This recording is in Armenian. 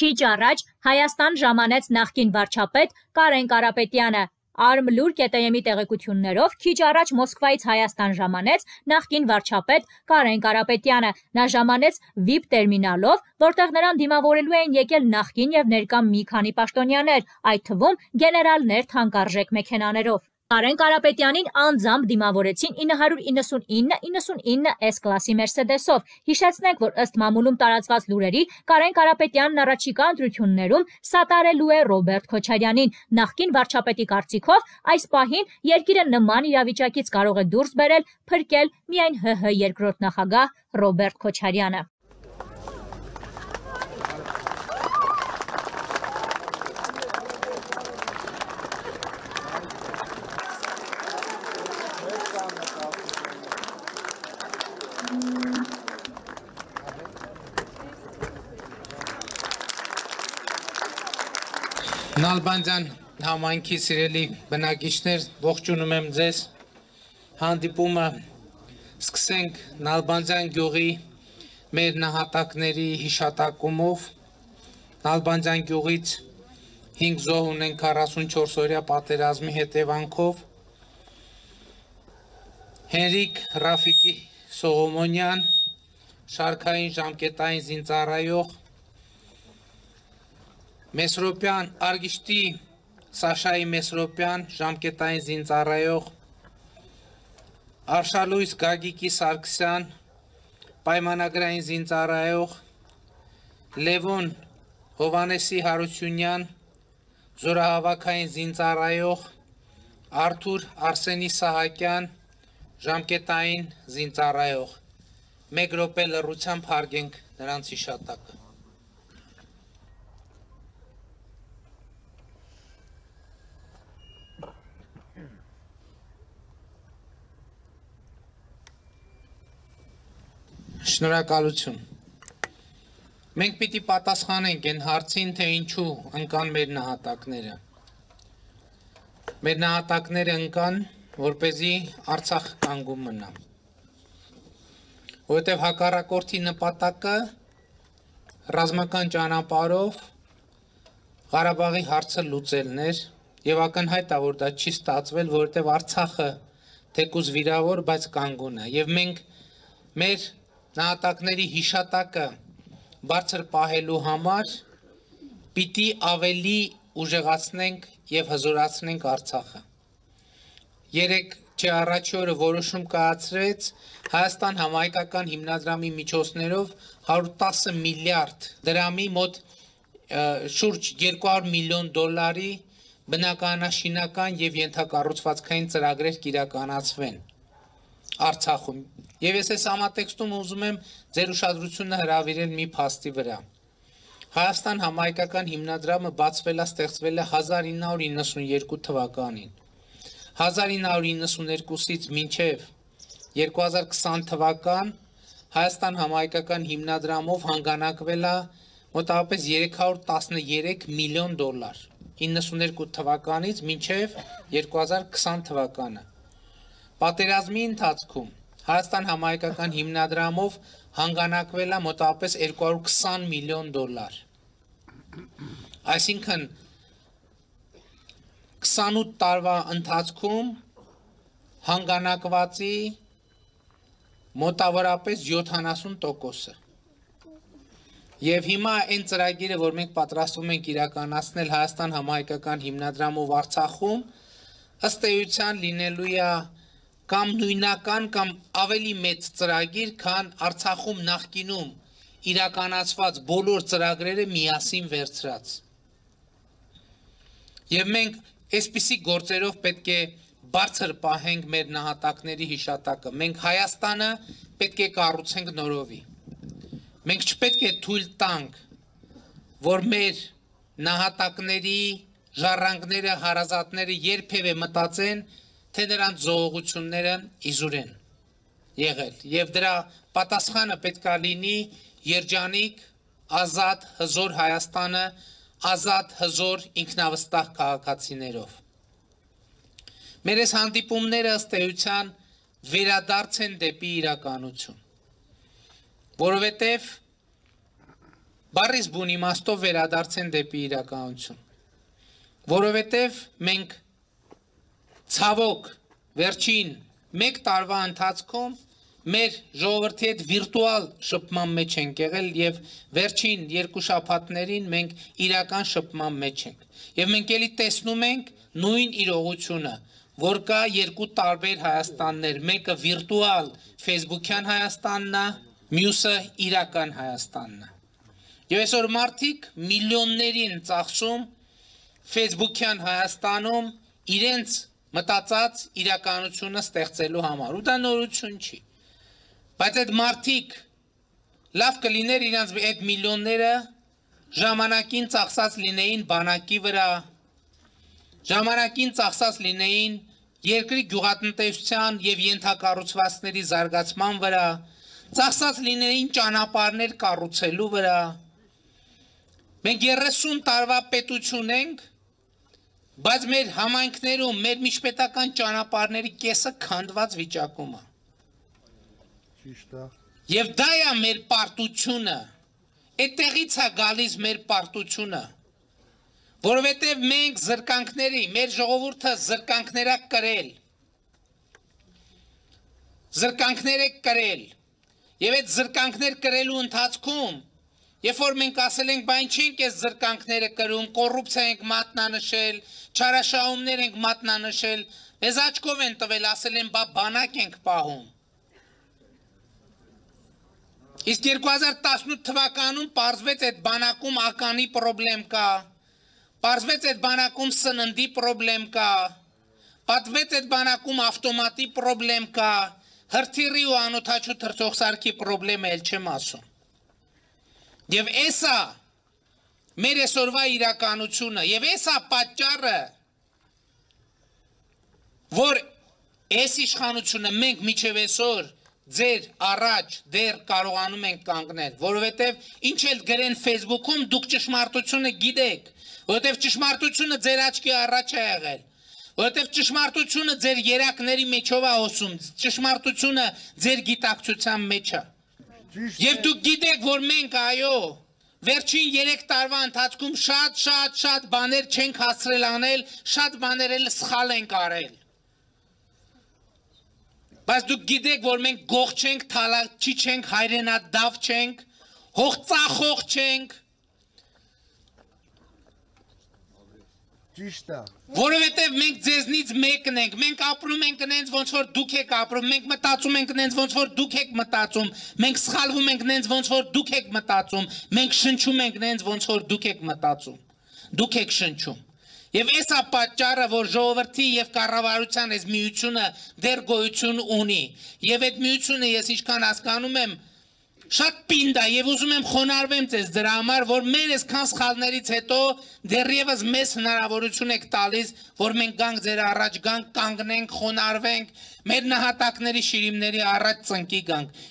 Քիչ առաջ Հայաստան ժամանեց նախկին վարչապետ Կարեն Կարապետյանը։ Արմլուր կետեյեմի տեղեկություններով քիչ առաջ Մոսկվայից Հայաստան ժամանեց նախկին վարչապետ Կարեն Կարապետյանը։ Նա ժամանեց VIP տերմինալով, որտեղ նրան դիմավորելու էին եկել նախկին եւ ներկա մի քանի պաշտոնյաներ, այդ թվում գեներալներ թանկարժեք մեքենաներով։ Արեն Կարապետյանին անձամբ դիմավորեցին 999-99S կլասի Mercedes-ով։ Հիշեցնենք, որ ըստ մամուլում տարածված լուրերի Կարեն Կարապետյանն առաջիկա ընտրություններում սատարելու է Ռոբերտ Քոչարյանին։ Նախկին վարչապետի կարծիքով, այս պահին երկիրը նման իրավիճակից կարող է դուրս բերել, փրկել միայն ՀՀ երկրորդ նախագահ Ռոբերտ Քոչարյանը։ Նալբանդյան համայնքի սիրելի բնակիչներ, ողջունում եմ ձեզ։ Հանդիպումը սկսենք Նալբանդյան գյուղի մեր նահատակների հիշատակումով։ Նալբանդյան գյուղից 5 զոհ ունեն 44 օրյա պատերազմի հետևանքով։ Հենրիկ Ռաֆիկի Սողոմոնյան, շարքային ժամկետային զինծառայող Մեսրոպյան, արգիշտի Սաշայի Մեսրոպյան, ժամկետային զինծառայող Արշալույս Գագիկի Սարգսյան, պայմանագրային զինծառայող Լևոն Հովանեսի Հարությունյան, զորահավաքային զինծառայող Արթուր Արսենի Սահակյան, ժամկետային զինծառայող։ Մեկ րոպե լռությամբ հարգենք նրանց հիշատակը։ Շնորհակալություն։ Մենք պիտի պատասխանենք այն հարցին, թե ինչու ընկան մեր նահատակները։ Մեր նահատակները ընկան, որ เป զի Արցախ կանգուն մնա։ Որտեւ հակառակորդի նպատակը ռազմական ճանապարով Ղարաբաղի հարցը լուծելն էր եւ ակնհայտ է որ դա չի ստացվել, որովհետեւ Արցախը թեկուզ վիրավոր, բայց կանգուն է եւ մենք մեր նահատակների հիշատակը բարձր պահելու համար պիտի ավելի ուժեղացնենք եւ հզորացնենք Արցախը։ Երեք չէ առաջ օրը որոշում կայացրեց Հայաստան համայնքական հիմնադրամի միջոցներով 110 միլիարդ դրամի մոտ շուրջ 200 միլիոն դոլարի բնականաշինական եւ ենթակառուցվածքային ծրագրեր կիրականացվեն։ Արցախում։ Եվ ես այս համատեքստում ուզում եմ ձեր ուշադրությունը հրավիրել մի փաստի վրա։ Հայաստան համայկական հիմնադրամը բացվել է, ստեղծվել է 1992 թվականին։ 1992-ից մինչև 2020 թվական Հայաստան համայկական հիմնադրամով հանգանակվել է մոտավորապես 313 միլիոն դոլար 92 թվականից մինչև 2020 թվականը Պատերազմի ընթացքում Հայաստան համայնական հիմնադրամով հանգանակվել է մոտավորապես 220 միլիոն դոլար։ Այսինքն 28 տարվա ընթացքում հանգանակվածի մոտավորապես 70%-ը։ Եվ հիմա այն ծրագիրը, որ մենք պատրաստվում ենք իրականացնել Հայաստան համահայկական հիմնադրամով Արցախում, ըստ էության լինելու է կամ նույնական կամ ավելի մեծ ծրագիր, քան Արցախում նախկինում իրականացված բոլոր ծրագրերը միասին վերցրած։ Եվ մենք այսպիսի գործերով պետք է բարձր պահենք մեր նահատակների հիշատակը։ Մենք Հայաստանը պետք է կառուցենք նորովի։ Մենք չպետք է թույլ տանք, որ մեր նահատակների, ժառանգները, հարազատները երբևէ մտածեն, թե դրանց զողողությունները իզուր են եղել եւ դրա պատասխանը պետք է լինի երջանիկ ազատ հզոր Հայաստանը ազատ հզոր ինքնավստահ քաղաքացիներով մեր այս հանդիպումները ըստ էության վերադարձ են դեպի իրականություն որովհետև բարիս բուն իմաստով վերադարձ են դեպի իրականություն որովհետև մենք ցավոք վերջին 1 տարվա ընթացքում մեր ժողովրդի հետ վիրտուալ շփման մեջ ենք եղել եւ վերջին երկու շաբաթներին մենք իրական շփման մեջ ենք եւ մենք էլի տեսնում ենք նույն իրողությունը որ կա երկու տարբեր Հայաստաններ, մեկը վիրտուալ Facebook-յան Հայաստանն է, մյուսը իրական Հայաստանն է։ Եվ այսօր մարդիկ միլիոններին ծախսում Facebook-յան Հայաստանում իրենց մտածած իրականությունը ստեղծելու համար, ու դա նորություն չի։ Բայց այդ մարդիկ լավ կլիներ իրանց այդ միլիոնները ժամանակին ծախսած լինեին բանակի վրա, ժամանակին ծախսած լինեին երկրի գյուղատնտեսության և ենթակառուցվածքների զարգացման վրա, ծախսած լինեին ճանապարհներ կառուցելու վրա։ Մենք 30 տարվա պետություն ենք, Բայց մեր համայնքներում մեր միջպետական ճանապարհների կեսը քանդված վիճակում է։ Ճիշտ է։ Եվ դա է մեր պարտությունը։ Այդտեղից է գալիս մեր պարտությունը։ Որովհետև մենք զրկանքների, մեր ժողովուրդը զրկանքներ է կրել։ Զրկանքներ է կրել։ Եվ այդ զրկանքներ կրելու ընթացքում Երբ որ մենք ասել ենք, բայն չենք այս զրկանքները կրում, կոռուպցիա ենք մատնանշել, չարաշահումներ ենք մատնանշել, մեզ աչքով են տվել, ասել են, բա բանակ ենք պահում։ Իսկ 2018 թվականում պարզվեց այդ բանակում ականի պրոբլեմ կա, պարզվեց այդ բանակում սննդի պրոբլեմ կա, պատվեց այդ բանակում ավտոմատի պրոբլեմ կա, հրթիրի ու անոթաչու թրծող սարքի պրոբլեմ էլ չեմ ասում։ Եվ էսա մեր այսօրվա իրականությունը եւ էսա պատճառը որ այս իշխանությունը մենք միջև այսօր ձեր առաջ դեռ կարողանում ենք կանգնել, որովհետև ինչ էլ գրեն Facebook-ում դուք ճշմարտությունը գիտեք, որովհետև ճշմարտությունը ձեր աչքի առաջ է եղել, որովհետև ճշմարտությունը ձեր երակների մեջով է հոսում, ճշմարտությունը ձեր գիտակցության մեջ է։ մեջ Եվ դուք գիտեք, որ մենք այո, Վերջին 3 տարվա ընթացքում շատ-շատ-շատ բաներ չենք հասցրել անել, շատ բաներ էլ սխալ ենք արել։ Բայց դուք գիտեք, որ մենք գող չենք, թալաչի չենք, հայրենադավ չենք, հողծախող չենք, Ճիշտ է։ Որովհետև մենք ձեզնից մեկն ենք, մենք ապրում ենք նենց ոնց որ դուք եք ապրում, մենք մտածում ենք նենց ոնց որ դուք եք մտածում, մենք սխալվում ենք նենց ոնց որ դուք եք մտածում, մենք շնչում ենք նենց ոնց որ դուք եք մտածում։ Դուք եք շնչում։ Եվ այս է պատճառը, որ ժողովրդի եւ կառավարության այս միությունը դեր գոյություն ունի։ Եվ այդ միությունը ես ինչքան հասկանում եմ, շատ պինդ է եւ ուզում եմ խոնարհվեմ ձեզ դրա համար, որ մեր այսքան սխալներից հետո դեռևս մեզ հնարավորություն եք տալիս, որ մենք գանք ձեր առաջ, գանք կանգնենք, խոնարհվենք, մեր նահատակների շիրիմների առաջ ծնկի գանք։